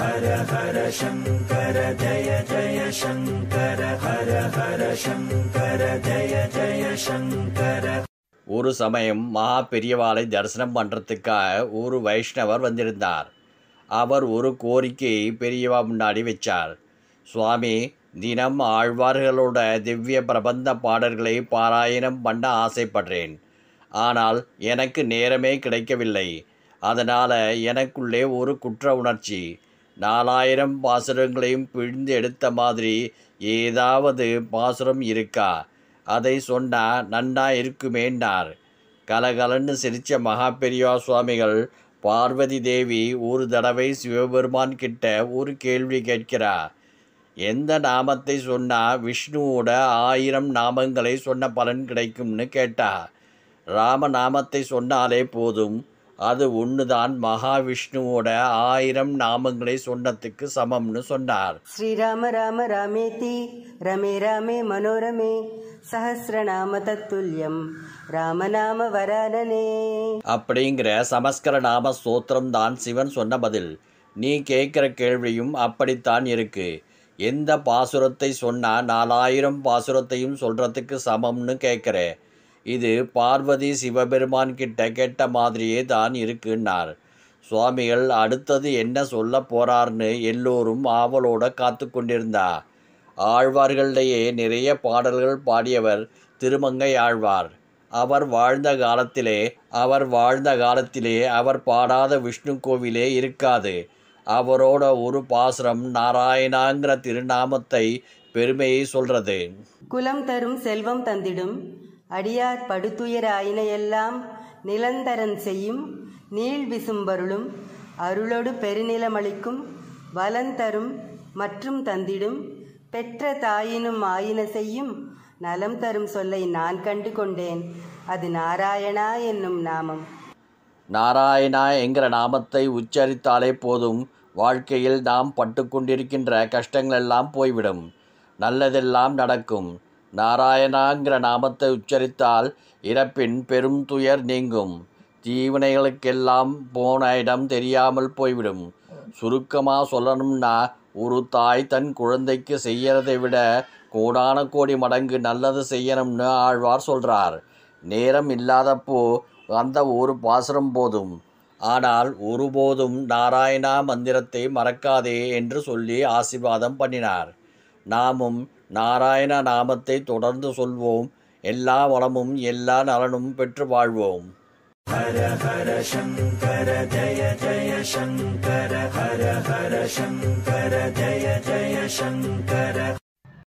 ஹர ஹர சங்கர ஜய ஜய சங்கர ஹர ஹர சங்கர ஜய ஜய சங்கர ஒரு சமயம் மகா பெரியவாளை தரிசனம் பண்ணுறதுக்காக ஒரு வைஷ்ணவர் வந்திருந்தார் அவர் ஒரு கோரிக்கையை பெரியவா முன்னாடி வச்சார் சுவாமி தினம் ஆழ்வார்களோட திவ்ய பிரபந்த பாடல்களை பாராயணம் பண்ண ஆசைப்படுறேன் ஆனால் எனக்கு நேரமே கிடைக்கவில்லை அதனால் எனக்குள்ளே ஒரு குற்ற உணர்ச்சி நாலாயிரம் பாசுரங்களையும் பிழிந்து எடுத்த மாதிரி ஏதாவது பாசுரம் இருக்கா அதை சொன்னால் நன்னா இருக்குமேண்டார் கலகலன்னு சிரித்த மகா பெரியா சுவாமிகள் பார்வதி தேவி ஒரு தடவை சிவபெருமான் கிட்ட ஒரு கேள்வி கேட்கிறார் எந்த நாமத்தை சொன்னால் விஷ்ணுவோட ஆயிரம் நாமங்களை சொன்ன பலன் கிடைக்கும்னு கேட்டா ராம நாமத்தை சொன்னாலே போதும் அது ஒன்று தான் மகாவிஷ்ணுவோட ஆயிரம் நாமங்களை சொன்னத்துக்கு சமம்னு சொன்னார் ஸ்ரீராம ராம தி ரமே ராமே மனோரமே சஹசிரநாம தத்துல்யம் ராமநாம வரானே அப்படிங்கிற சமஸ்கர நாம ஸ்தோத்திரம் தான் சிவன் சொன்ன பதில் நீ கேட்குற கேள்வியும் அப்படித்தான் இருக்கு எந்த பாசுரத்தை சொன்னால் நாலாயிரம் பாசுரத்தையும் சொல்கிறதுக்கு சமம்னு கேட்குறேன் இது பார்வதி சிவபெருமான் கிட்ட கேட்ட மாதிரியே தான் இருக்குன்னார் சுவாமிகள் அடுத்தது என்ன சொல்ல போறார்னு எல்லோரும் ஆவலோட காத்து கொண்டிருந்தா ஆழ்வார்களிடையே நிறைய பாடல்கள் பாடியவர் திருமங்கை ஆழ்வார் அவர் வாழ்ந்த காலத்திலே அவர் வாழ்ந்த காலத்திலே அவர் பாடாத விஷ்ணு கோவிலே இருக்காது அவரோட ஒரு பாசுரம் நாராயணாங்கிற திருநாமத்தை பெருமையை சொல்றது குலம் தரும் செல்வம் தந்திடும் அடியார் படுத்துயர ஆயினையெல்லாம் நிலந்தரன் செய்யும் நீள் விசும்பருளும் அருளொடு பெருநிலமளிக்கும் வலந்தரும் மற்றும் தந்திடும் பெற்ற தாயினும் ஆயின செய்யும் நலம் தரும் சொல்லை நான் கண்டு கொண்டேன் அது நாராயணா என்னும் நாமம் நாராயணா என்கிற நாமத்தை உச்சரித்தாலே போதும் வாழ்க்கையில் நாம் பட்டு கொண்டிருக்கின்ற கஷ்டங்களெல்லாம் போய்விடும் நல்லதெல்லாம் நடக்கும் நாராயணாங்கிற நாமத்தை உச்சரித்தால் இறப்பின் பெரும் துயர் நீங்கும் தீவினைகளுக்கெல்லாம் போன இடம் தெரியாமல் போய்விடும் சுருக்கமாக சொல்லணும்னா ஒரு தாய் தன் குழந்தைக்கு செய்யறதை விட கோடான கோடி மடங்கு நல்லது செய்யணும்னு ஆழ்வார் சொல்கிறார் நேரம் இல்லாதப்போ அந்த ஒரு பாசுரம் போதும் ஆனால் ஒருபோதும் நாராயணா மந்திரத்தை மறக்காதே என்று சொல்லி ஆசிர்வாதம் பண்ணினார் நாமும் நாராயண நாமத்தை தொடர்ந்து சொல்வோம் எல்லா வளமும் எல்லா நலனும் பெற்று வாழ்வோம் ஹர ஹர சங்கர ஜய ஜய சங்கர ஹர ஹர சங்கர ஜய ஜய சங்கர